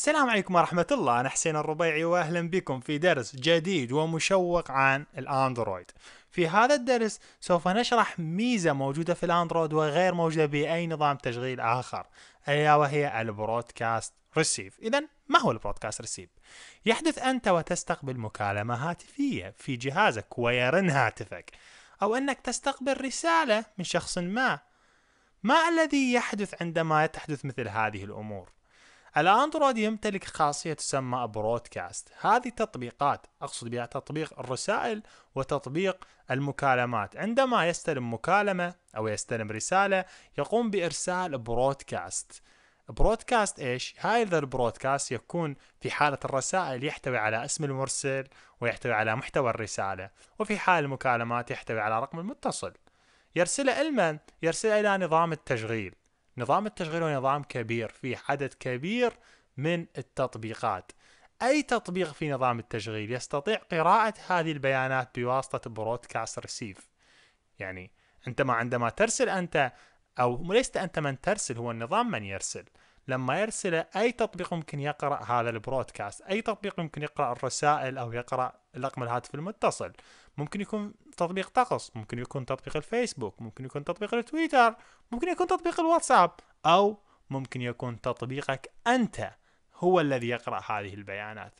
السلام عليكم ورحمة الله أنا حسين الربيعي وأهلا بكم في درس جديد ومشوق عن الأندرويد في هذا الدرس سوف نشرح ميزة موجودة في الأندرويد وغير موجودة بأي نظام تشغيل آخر ألا وهي البرودكاست ريسيف إذا ما هو البرودكاست ريسيف؟ يحدث أنت وتستقبل مكالمة هاتفية في جهازك ويرن هاتفك أو أنك تستقبل رسالة من شخص ما ما الذي يحدث عندما تحدث مثل هذه الأمور؟ الاندرويد يمتلك خاصية تسمى برودكاست هذه تطبيقات أقصد بها تطبيق الرسائل وتطبيق المكالمات عندما يستلم مكالمة أو يستلم رسالة يقوم بإرسال برودكاست برودكاست ايش؟ هذا البرودكاست يكون في حالة الرسائل يحتوي على اسم المرسل ويحتوي على محتوى الرسالة وفي حال المكالمات يحتوي على رقم المتصل يرسله لمن؟ يرسله إلى نظام التشغيل نظام التشغيل هو نظام كبير فيه عدد كبير من التطبيقات أي تطبيق في نظام التشغيل يستطيع قراءة هذه البيانات بواسطة برودكاست ريسيف يعني ما عندما ترسل أنت أو ليست أنت من ترسل هو النظام من يرسل لما يرسل أي تطبيق ممكن يقرأ هذا البرودكاست أي تطبيق ممكن يقرأ الرسائل أو يقرأ رقم الهاتف المتصل ممكن يكون تطبيق طقس ممكن يكون تطبيق الفيسبوك ممكن يكون تطبيق التويتر ممكن يكون تطبيق الواتساب أو ممكن يكون تطبيقك أنت هو الذي يقرأ هذه البيانات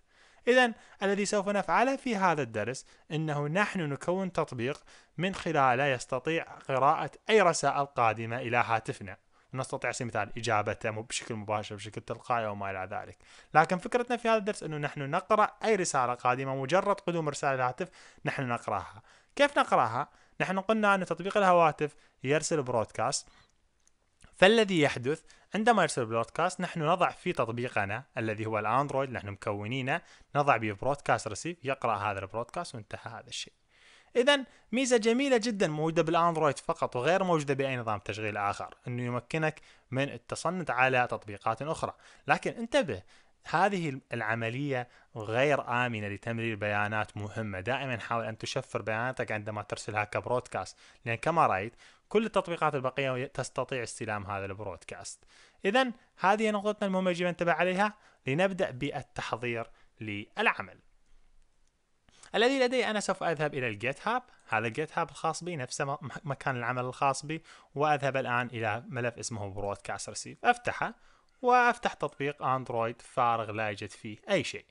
إذا الذي سوف نفعله في هذا الدرس أنه نحن نكون تطبيق من خلاله يستطيع قراءة أي رسائل قادمة إلى هاتفنا نستطيع على سبيل المثال اجابته بشكل مباشر بشكل تلقائي وما الى ذلك لكن فكرتنا في هذا الدرس انه نحن نقرا اي رساله قادمه مجرد قدوم رساله الهاتف نحن نقراها كيف نقراها نحن قلنا ان تطبيق الهواتف يرسل برودكاست فالذي يحدث عندما يرسل برودكاست نحن نضع في تطبيقنا الذي هو الاندرويد نحن مكونينه نضع به برودكاست ريسيف يقرا هذا البرودكاست وانتهى هذا الشيء اذا ميزه جميله جدا موجوده بالاندرويد فقط وغير موجوده باي نظام تشغيل اخر انه يمكنك من التصنت على تطبيقات اخرى لكن انتبه هذه العملية غير آمنة لتمرير بيانات مهمة دائما حاول أن تشفر بياناتك عندما ترسلها كبرودكاست لأن كما رأيت كل التطبيقات البقية تستطيع استلام هذا البرودكاست إذا هذه نقطتنا المهمة يجب أن ننتبه عليها لنبدأ بالتحضير للعمل الذي لدي أنا سوف أذهب إلى الجيت هاب هذا الجيت هاب الخاص بي نفسه مكان العمل الخاص بي وأذهب الآن إلى ملف اسمه برودكاست ريسيف أفتحه وأفتح تطبيق أندرويد فارغ لا يوجد فيه أي شيء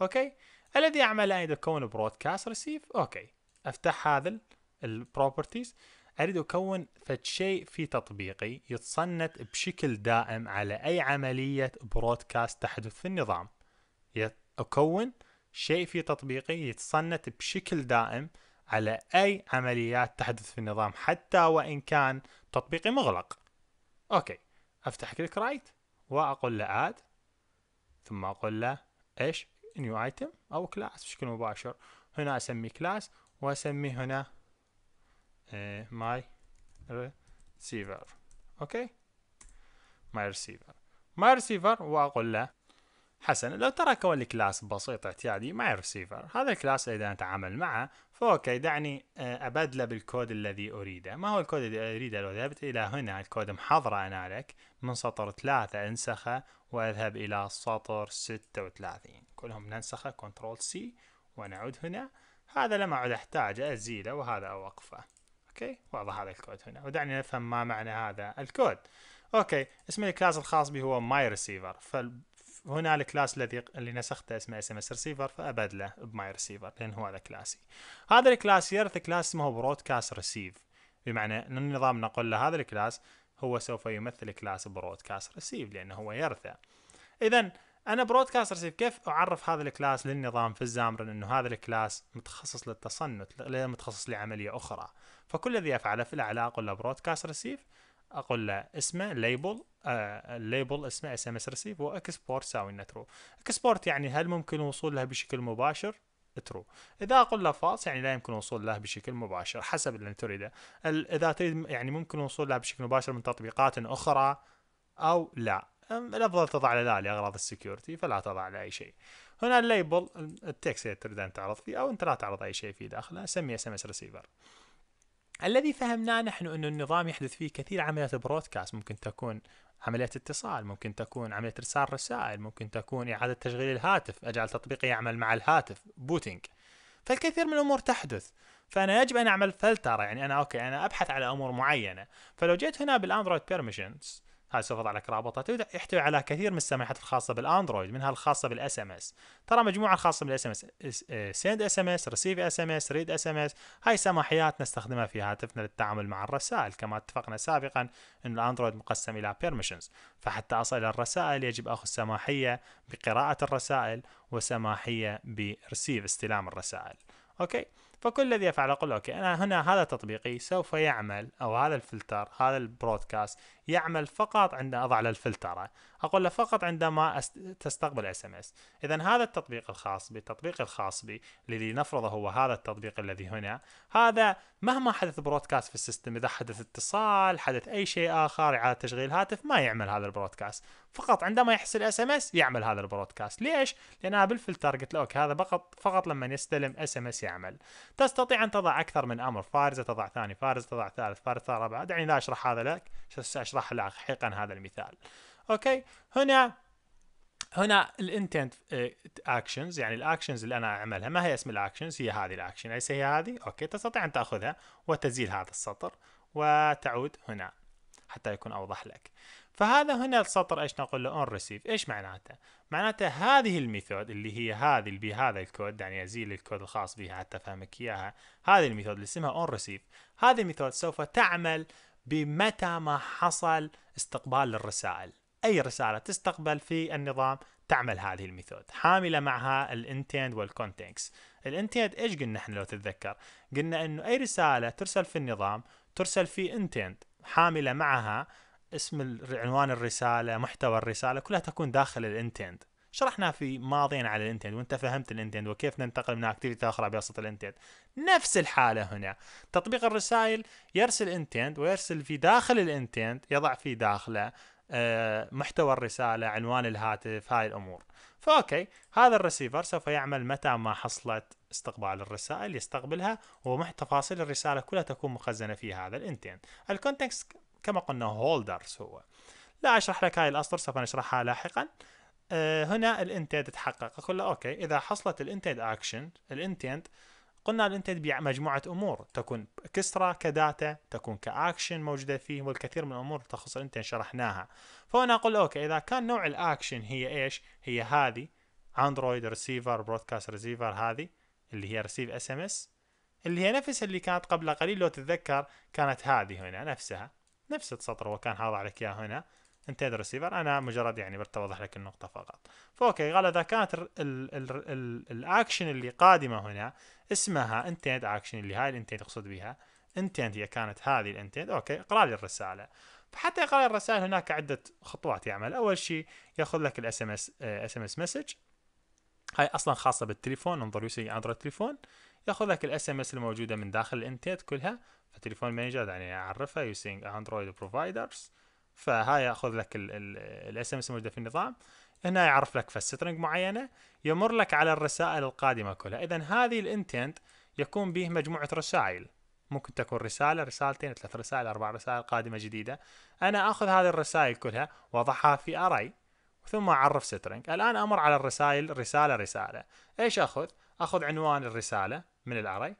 أوكي الذي أعمله أريد أكون برودكاست ريسيف أوكي أفتح هذا البروبرتيز أريد أكون فد شيء في تطبيقي يتصنت بشكل دائم على أي عملية برودكاست تحدث في النظام أكون شيء في تطبيقي يتصنت بشكل دائم على أي عمليات تحدث في النظام حتى وإن كان تطبيقي مغلق أوكي أفتح كليك رايت وأقول له آد ثم أقول له إيش نيو ايتم أو كلاس بشكل مباشر هنا أسمي كلاس وأسميه هنا ماي آه، ريسيفر أوكي ماي ريسيفر ماي ريسيفر وأقول له حسنا لو تركوا لي كلاس بسيط اعتيادي ماي ريسيفر هذا الكلاس اذا نتعامل معه فأوكي دعني آه، أبدله بالكود الذي أريده ما هو الكود الذي أريده لو ذهبت إلى هنا الكود محضرة أنا لك من سطر ثلاثة انسخه وأذهب إلى سطر ستة وثلاثين كلهم ننسخه كنترول سي ونعود هنا هذا لما أعد أحتاجه أزيله وهذا أوقفه أوكي واضح هذا الكود هنا ودعني نفهم ما معنى هذا الكود اوكي اسم الكلاس الخاص بي هو ماي ريسيفر هنا الكلاس الذي اللي نسخته اسمه اس ام اس ريسيفر فابدله بماي ريسيفر لان هو هذا كلاسي. هذا الكلاس يرث كلاس اسمه برودكاست ريسيف بمعنى ان النظام نقول له هذا الكلاس هو سوف يمثل كلاس برودكاست ريسيف لانه هو يرثه. اذا انا برودكاست ريسيف كيف اعرف هذا الكلاس للنظام في الزامرن انه هذا الكلاس متخصص للتصنت لا متخصص لعمليه اخرى فكل الذي افعله في الاعلى اقول له برودكاست ريسيف اقول له اسمه ليبل آه الليبل اسمه اس ام اس ريسيف واكسبورت ساوي انه ترو اكسبورت يعني هل ممكن الوصول له بشكل مباشر ترو اذا اقول له فالس يعني لا يمكن الوصول له بشكل مباشر حسب اللي تريده اذا تريد يعني ممكن الوصول له بشكل مباشر من تطبيقات اخرى او لا الافضل تضع له لا لاغراض السكيورتي فلا تضع له اي شيء هنا الليبل التكست اللي تريد ان تعرض فيه او انت لا تعرض اي شيء فيه داخله سميه اس ام اس ريسيفر الذي فهمناه نحن أن النظام يحدث فيه كثير عمليات برودكاست ممكن تكون عملية اتصال ممكن تكون عملية إرسال رسائل ممكن تكون إعادة تشغيل الهاتف أجعل تطبيقي يعمل مع الهاتف بوتينج فالكثير من الأمور تحدث فأنا يجب أن أعمل فلترة يعني أنا أوكي أنا أبحث على أمور معينة فلو جيت هنا بالأندرويد بيرميشنز هاي سوف اضع لك رابطه يحتوي على كثير من السماحات الخاصه بالاندرويد منها الخاصه بالاس ام اس ترى مجموعه خاصه بالاس ام اس سند إيه، اس ام اس ريسيف اس ام اس ريد اس ام اس هاي سماحيات نستخدمها في هاتفنا للتعامل مع الرسائل كما اتفقنا سابقا ان الاندرويد مقسم الى بيرميشنز فحتى اصل الى الرسائل يجب اخذ سماحيه بقراءه الرسائل وسماحيه برسيف استلام الرسائل اوكي فكل الذي يفعله اقول اوكي انا هنا هذا تطبيقي سوف يعمل او هذا الفلتر هذا البرودكاست يعمل فقط عند اضع له الفلتره اقول له فقط عندما تستقبل اس ام اس اذا هذا التطبيق الخاص بي التطبيق الخاص بي اللي نفرضه هو هذا التطبيق الذي هنا هذا مهما حدث برودكاست في السيستم اذا حدث اتصال حدث اي شيء اخر اعاده تشغيل هاتف ما يعمل هذا البرودكاست فقط عندما يحصل اس ام اس يعمل هذا البرودكاست ليش لان انا بالفلتر قلت له اوكي هذا فقط فقط لما يستلم اس ام اس يعمل تستطيع ان تضع اكثر من امر فارزه تضع ثاني فارزه تضع ثالث فارزه تضع رابع دعني لا اشرح هذا لك اشرح لك هذا المثال اوكي هنا هنا الانتنت اكشنز آه، يعني الاكشنز اللي انا اعملها ما هي اسم الاكشنز هي هذه الاكشن ليس هي هذه اوكي تستطيع ان تاخذها وتزيل هذا السطر وتعود هنا حتى يكون اوضح لك فهذا هنا السطر ايش نقول له اون ريسيف ايش معناته معناته هذه الميثود اللي هي هذه اللي بهذا الكود يعني ازيل الكود الخاص بها حتى افهمك اياها هذه الميثود اللي اسمها اون ريسيف هذه الميثود سوف تعمل بمتى ما حصل استقبال الرسائل أي رسالة تستقبل في النظام تعمل هذه الميثود حاملة معها الانتند والكونتكس الانتند ايش قلنا احنا لو تتذكر قلنا انه اي رسالة ترسل في النظام ترسل في انتند حاملة معها اسم عنوان الرسالة محتوى الرسالة كلها تكون داخل الانتند شرحنا في ماضيا على الانتند وانت فهمت الانتند وكيف ننتقل من اكتيفيتي اخرى بواسطه الانتند نفس الحاله هنا تطبيق الرسائل يرسل انتند ويرسل في داخل الانتند يضع في داخله آه، محتوى الرساله عنوان الهاتف هاي الامور فاوكي هذا الرسيفر سوف يعمل متى ما حصلت استقبال الرسائل يستقبلها تفاصيل الرساله كلها تكون مخزنه في هذا الانتين الكونتكست كما قلنا هولدرز هو لا اشرح لك هاي الاسطر سوف نشرحها لاحقا آه، هنا الانتين تتحقق اقول له اوكي اذا حصلت الانتين اكشن الانتين قلنا أنت تبيع مجموعة أمور تكون كسرة كداتا تكون كأكشن موجودة فيه والكثير من الأمور تخص أنت شرحناها فهنا أقول أوكي إذا كان نوع الأكشن هي إيش هي هذه أندرويد ريسيفر برودكاست ريسيفر هذه اللي هي ريسيف اس ام اس اللي هي نفس اللي كانت قبل قليل لو تتذكر كانت هذه هنا نفسها نفس السطر وكان حاضر لك اياه هنا انت هذا الريسيفر انا مجرد يعني بتوضح لك النقطه فقط فاوكي قال اذا كانت الاكشن اللي قادمه هنا اسمها انتند اكشن اللي هاي الانتند تقصد بها انتند هي كانت هذه الانتند اوكي اقرا لي الرساله فحتى يقرا الرسائل هناك عده خطوات يعمل اول شيء ياخذ لك الاس ام اس اس ام اس مسج هاي اصلا خاصه بالتليفون انظر يوسي اندرويد التليفون ياخذ لك الاس ام اس الموجوده من داخل الانتيت كلها فتليفون مانجر يعني اعرفها يوسينج اندرويد بروفايدرز فهاي ياخذ لك الاس ام اس الموجوده في النظام هنا يعرف لك فسترنج معينه يمر لك على الرسائل القادمه كلها اذا هذه الانتنت يكون به مجموعه رسائل ممكن تكون رساله رسالتين ثلاث رسائل اربع رسائل قادمه جديده انا اخذ هذه الرسائل كلها واضعها في اراي ثم اعرف سترنج الان امر على الرسائل رساله رساله ايش اخذ اخذ عنوان الرساله من الاراي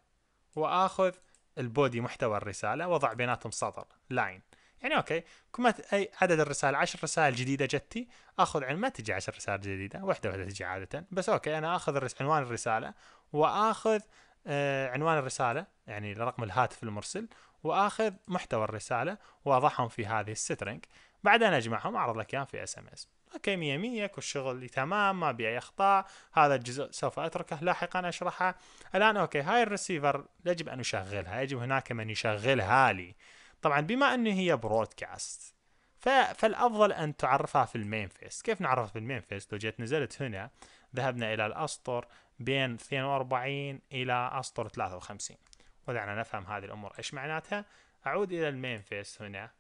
واخذ البودي محتوى الرساله واضع بيناتهم سطر لاين يعني اوكي كل ما اي عدد الرسائل 10 رسائل جديده جتي اخذ عن ما تجي 10 رسائل جديده واحده واحده تجي عاده بس اوكي انا اخذ الرس... عنوان الرساله واخذ آه عنوان الرساله يعني رقم الهاتف المرسل واخذ محتوى الرساله واضعهم في هذه السترنج بعدين اجمعهم اعرض لك اياهم في اس ام اس اوكي 100 100 كل شغل تمام ما بي اي اخطاء هذا الجزء سوف اتركه لاحقا اشرحه الان اوكي هاي الريسيفر يجب ان اشغلها يجب هناك من يشغلها لي طبعا بما أنه هي برودكاست فالأفضل أن تعرفها في المين كيف نعرفها في المين لو جيت نزلت هنا ذهبنا إلى الأسطر بين 42 إلى أسطر 53 ودعنا نفهم هذه الأمور إيش معناتها أعود إلى المين هنا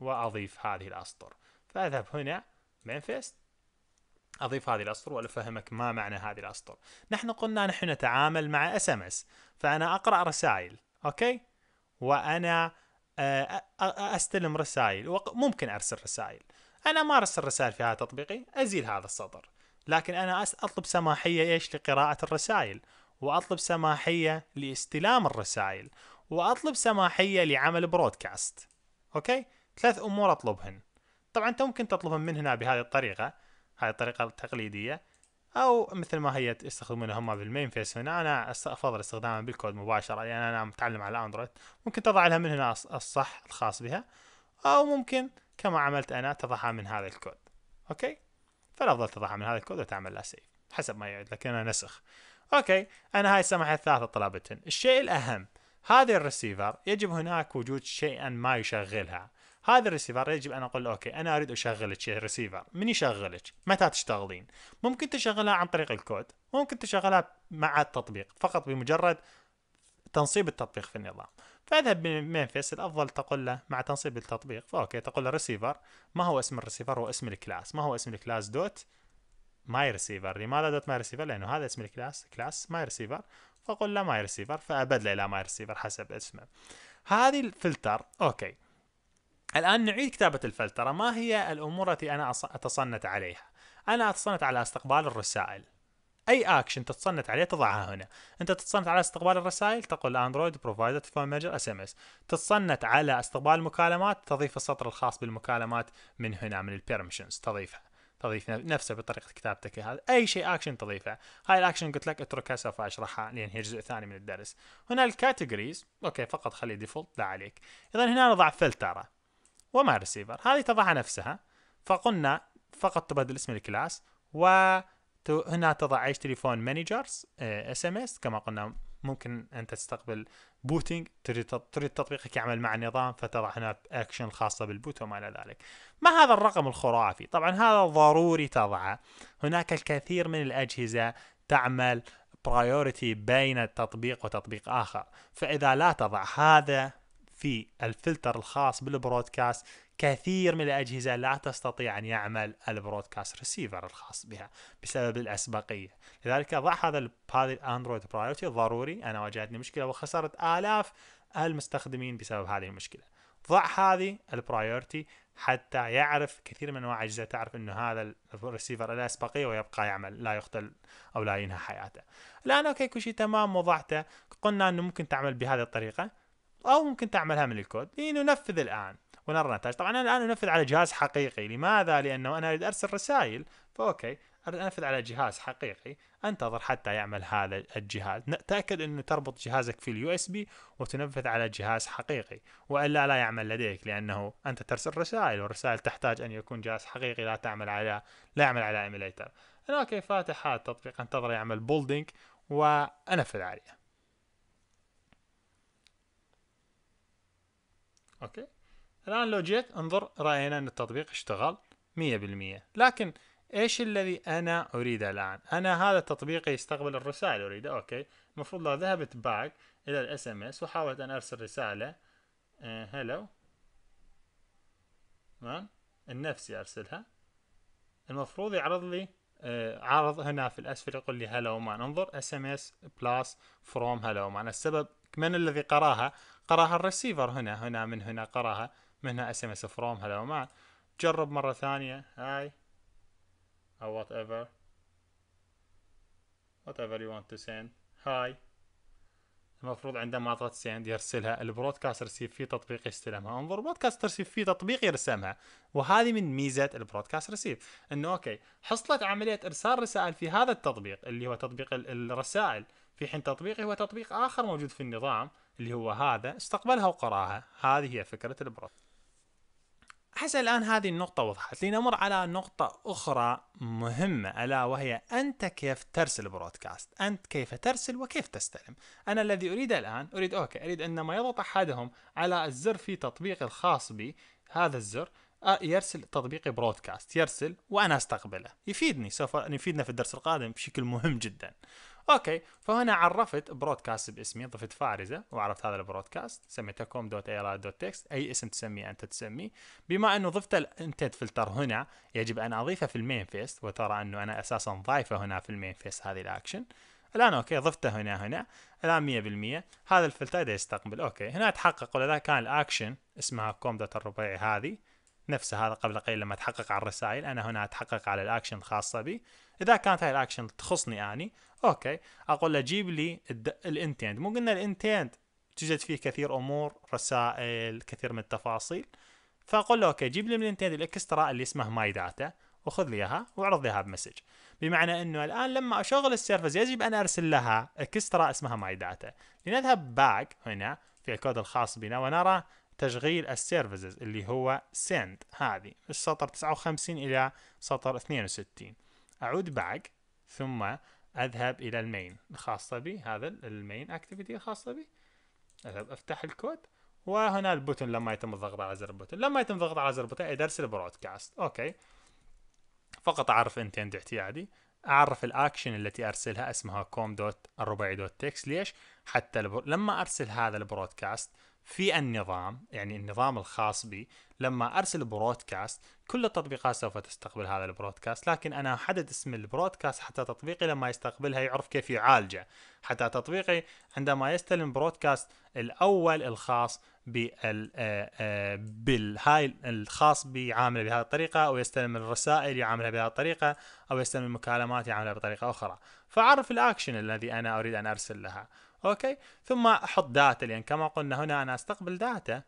وأضيف هذه الأسطر فأذهب هنا مين أضيف هذه الأسطر وأفهمك ما معنى هذه الأسطر نحن قلنا نحن نتعامل مع اس ام اس فأنا أقرأ رسائل أوكي وأنا آه، استلم رسائل ممكن ارسل رسائل انا ما ارسل رسائل في هذا تطبيقي ازيل هذا السطر لكن انا اطلب سماحيه ايش لقراءه الرسائل واطلب سماحيه لاستلام الرسائل واطلب سماحيه لعمل برودكاست اوكي ثلاث امور اطلبهن طبعا انت ممكن تطلبهم من هنا بهذه الطريقه هذه الطريقه التقليديه او مثل ما هي يستخدمونها هم بالمين فيس هنا انا افضل استخدامها بالكود مباشره لان يعني انا متعلم على اندرويد ممكن تضع لها من هنا الصح الخاص بها او ممكن كما عملت انا تضعها من هذا الكود اوكي فالافضل تضعها من هذا الكود وتعمل لها سيف حسب ما يعود لكن انا نسخ اوكي انا هاي سمحت الثلاثة طلبتهم الشيء الاهم هذه الرسيفر يجب هناك وجود شيئا ما يشغلها هذا الريسيفر يجب ان اقول اوكي انا اريد اشغلك يا ريسيفر من يشغلك متى تشتغلين ممكن تشغلها عن طريق الكود ممكن تشغلها مع التطبيق فقط بمجرد تنصيب التطبيق في النظام فاذهب بمنفس الافضل تقول له مع تنصيب التطبيق اوكي تقول له ريسيفر ما هو اسم الريسيفر هو اسم الكلاس ما هو اسم الكلاس دوت ماي ريسيفر لماذا دوت ماي ريسيفر لانه هذا اسم الكلاس كلاس ماي ريسيفر فقل له ماي ريسيفر فابدله الى ماي ريسيفر حسب اسمه هذه الفلتر اوكي الآن نعيد كتابة الفلترة ما هي الأمور التي أنا أتصنت عليها أنا أتصنت على استقبال الرسائل اي اكشن تتصنت عليه تضعها هنا انت تتصنت على استقبال الرسائل تقول اندرويد بروفايدد فور ميجر اس ام اس تتصنت على استقبال المكالمات تضيف السطر الخاص بالمكالمات من هنا من البيرميشنز تضيفها تضيف نفسه بطريقه كتابتك هذا اي شيء اكشن تضيفه هاي الاكشن قلت لك اتركها سوف اشرحها لان هي جزء ثاني من الدرس هنا الكاتيجوريز اوكي فقط خلي ديفولت لا عليك اذا هنا نضع فلتره ومع الريسيفر هذه تضعها نفسها فقلنا فقط تبدل اسم الكلاس وهنا تضع ايش تليفون مانجرز اس ام اس كما قلنا ممكن انت تستقبل بوتينج تريد تطبيقك يعمل مع النظام فتضع هنا اكشن الخاصه بالبوت وما الى ذلك. ما هذا الرقم الخرافي؟ طبعا هذا ضروري تضعه. هناك الكثير من الاجهزه تعمل برايورتي بين تطبيق وتطبيق اخر، فاذا لا تضع هذا في الفلتر الخاص بالبرودكاست كثير من الأجهزة لا تستطيع أن يعمل البرودكاست ريسيفر الخاص بها بسبب الأسبقية لذلك ضع هذا هذه الأندرويد برايورتي ضروري أنا واجهتني مشكلة وخسرت آلاف المستخدمين بسبب هذه المشكلة ضع هذه البرايورتي حتى يعرف كثير من انواع الاجهزه تعرف انه هذا الريسيفر اسبقيه ويبقى يعمل لا يقتل او لا ينهى حياته. الان اوكي كل شيء تمام وضعته قلنا انه ممكن تعمل بهذه الطريقه او ممكن تعملها من الكود لننفذ إيه، الان ونرى النتائج طبعا انا الان انفذ على جهاز حقيقي لماذا لانه انا اريد ارسل رسائل فاوكي انفذ على جهاز حقيقي انتظر حتى يعمل هذا الجهاز تاكد انه تربط جهازك في اليو اس بي وتنفذ على جهاز حقيقي والا لا يعمل لديك لانه انت ترسل رسائل والرسائل تحتاج ان يكون جهاز حقيقي لا تعمل على لا يعمل على ايميليتر انا اوكي فاتح هذا التطبيق انتظر يعمل بولدينج وانفذ عليه اوكي الان لو جيت انظر راينا ان التطبيق اشتغل 100% لكن ايش الذي انا اريده الان انا هذا التطبيق يستقبل الرسائل اريده اوكي المفروض لو ذهبت باك الى الاس ام اس وحاولت ان ارسل رساله هلو آه، تمام النفسي ارسلها المفروض يعرض لي آه عرض هنا في الاسفل يقول لي هلو مان انظر اس ام اس بلس فروم هلو مان السبب من الذي قراها قراها الرسيفر هنا هنا من هنا قراها من هنا اس ام اس فروم هلا وما جرب مره ثانيه هاي او وات ايفر وات ايفر يو ونت تو سيند هاي المفروض عندما اضغط سيند يرسلها البرودكاست ريسيف في تطبيق يستلمها انظر برودكاست ريسيف في تطبيق يرسمها وهذه من ميزه البرودكاست ريسيف انه اوكي حصلت عمليه ارسال رسائل في هذا التطبيق اللي هو تطبيق الرسائل في حين تطبيقي هو تطبيق آخر موجود في النظام اللي هو هذا استقبلها وقراها هذه هي فكرة البروت حسنا الآن هذه النقطة وضحت لنمر على نقطة أخرى مهمة ألا وهي أنت كيف ترسل برودكاست أنت كيف ترسل وكيف تستلم أنا الذي أريده الآن أريد أوكي أريد أنما يضغط أحدهم على الزر في تطبيقي الخاص بي هذا الزر آه، يرسل تطبيقي برودكاست يرسل وأنا أستقبله يفيدني سوف يفيدنا في الدرس القادم بشكل مهم جدا اوكي فهنا عرفت برودكاست باسمي ضفت فارزه وعرفت هذا البرودكاست سميته كوم دوت اي دوت تكست اي اسم تسميه انت تسميه بما انه ضفت الانتد فلتر هنا يجب ان اضيفه في المين فيس وترى انه انا اساسا ضايفه هنا في المين فيس هذه الاكشن الان اوكي ضفته هنا هنا الان 100% هذا الفلتر يستقبل اوكي هنا تحقق ولذا كان الاكشن اسمها كوم دوت الربيعي هذه نفسه هذا قبل قليل لما اتحقق على الرسائل انا هنا اتحقق على الاكشن الخاصه بي اذا كانت هاي الاكشن تخصني اني اوكي اقول له جيب لي الانتند مو قلنا الانتند توجد فيه كثير امور رسائل كثير من التفاصيل فاقول له اوكي جيب لي من الانتند الاكسترا اللي اسمه ماي داتا وخذ لي اياها واعرض لي اياها بمسج بمعنى انه الان لما اشغل السيرفز يجب ان ارسل لها اكسترا اسمها ماي داتا لنذهب باك هنا في الكود الخاص بنا ونرى تشغيل السيرفيسز اللي هو سند هذه من سطر 59 إلى سطر 62 أعود باك ثم أذهب إلى المين الخاصة بي هذا المين أكتيفيتي الخاصة بي أذهب أفتح الكود وهنا البوتن لما يتم الضغط على زر البوتن لما يتم الضغط على زر البوتن اي أرسل برودكاست أوكي فقط أعرف انتند اعتيادي اعرف الاكشن التي ارسلها اسمها كوم دوت الرباعي دوت تكس ليش؟ حتى لما ارسل هذا البرودكاست في النظام يعني النظام الخاص بي لما ارسل برودكاست كل التطبيقات سوف تستقبل هذا البرودكاست لكن انا احدد اسم البرودكاست حتى تطبيقي لما يستقبلها يعرف كيف يعالجه حتى تطبيقي عندما يستلم برودكاست الاول الخاص بالهاي آه، آه، الخاص بي يعامله بهذه الطريقة أو يستلم الرسائل يعاملها بهذه الطريقة أو يستلم المكالمات يعاملها بطريقة أخرى فعرف الأكشن الذي أنا أريد أن أرسل لها اوكي ثم احط داتا لان كما قلنا هنا انا استقبل داتا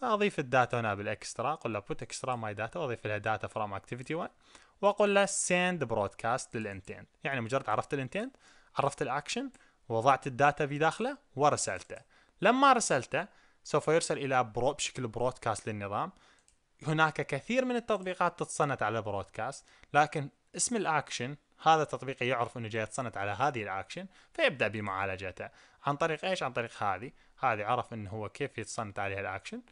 فاضيف الداتا هنا بالاكسترا اقول له بوت اكسترا ماي داتا واضيف لها داتا فروم اكتيفيتي 1 واقول له سند برودكاست للانتنت يعني مجرد عرفت الانتنت عرفت الاكشن وضعت الداتا في داخله ورسلته لما رسلته سوف يرسل الى برو بشكل برودكاست للنظام هناك كثير من التطبيقات تتصنت على برودكاست لكن اسم الاكشن هذا التطبيق يعرف انه جاي يتصنت على هذه الاكشن فيبدا بمعالجته عن طريق ايش؟ عن طريق هذه، هذه عرف انه هو كيف يتصنت عليها الاكشن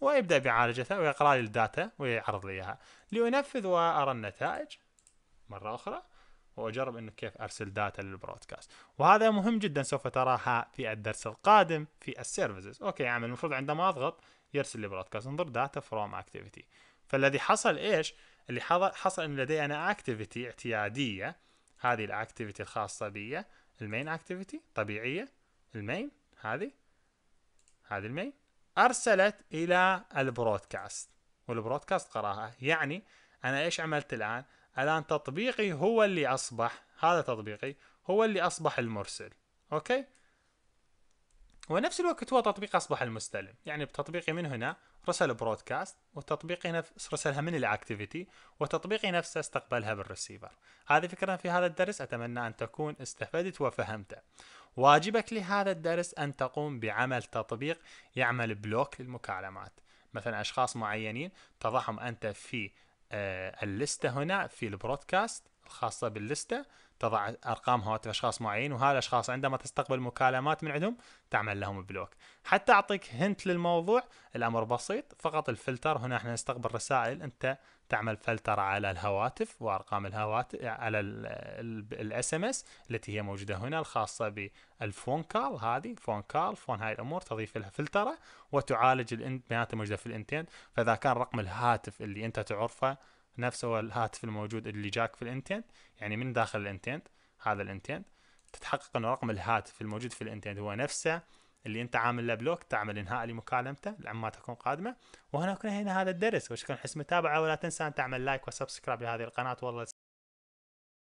ويبدا بمعالجتها ويقرا لي الداتا ويعرض لي اياها لينفذ وارى النتائج مره اخرى واجرب انه كيف ارسل داتا للبرودكاست وهذا مهم جدا سوف تراها في الدرس القادم في السيرفيسز اوكي يعني المفروض عندما اضغط يرسل لي برودكاست انظر داتا فروم اكتيفيتي فالذي حصل ايش اللي حصل ان لدي انا اكتيفيتي اعتياديه هذه الاكتيفيتي الخاصه بي المين اكتيفيتي طبيعيه المين هذه هذه المين ارسلت الى البرودكاست والبرودكاست قراها يعني انا ايش عملت الان الان تطبيقي هو اللي اصبح هذا تطبيقي هو اللي اصبح المرسل اوكي ونفس الوقت هو تطبيق أصبح المستلم يعني بتطبيقي من هنا رسل برودكاست وتطبيقي نفس رسلها من الاكتيفيتي وتطبيقي نفسه استقبلها بالرسيفر هذه فكرة في هذا الدرس أتمنى أن تكون استفدت وفهمته واجبك لهذا الدرس أن تقوم بعمل تطبيق يعمل بلوك للمكالمات مثلا أشخاص معينين تضعهم أنت في آه، اللستة هنا في البرودكاست الخاصة باللستة تضع ارقام هواتف اشخاص معين الاشخاص عندما تستقبل مكالمات من عندهم تعمل لهم بلوك حتى اعطيك هنت للموضوع الامر بسيط فقط الفلتر هنا احنا نستقبل رسائل انت تعمل فلتر على الهواتف وارقام الهواتف على الاس ام اس التي هي موجوده هنا الخاصه بالفون كال هذه فون كال فون هاي الامور تضيف لها فلتره وتعالج البيانات الموجوده في الانترنت فاذا كان رقم الهاتف اللي انت تعرفه نفس هو الهاتف الموجود اللي جاك في الانتنت يعني من داخل الانتنت هذا الانتنت تتحقق انه رقم الهاتف الموجود في الانتنت هو نفسه اللي انت عامل له بلوك تعمل انهاء لمكالمته لما تكون قادمه وهنا كنا هنا هذا الدرس وشكرا حسن متابعه ولا تنسى ان تعمل لايك وسبسكرايب لهذه القناه والله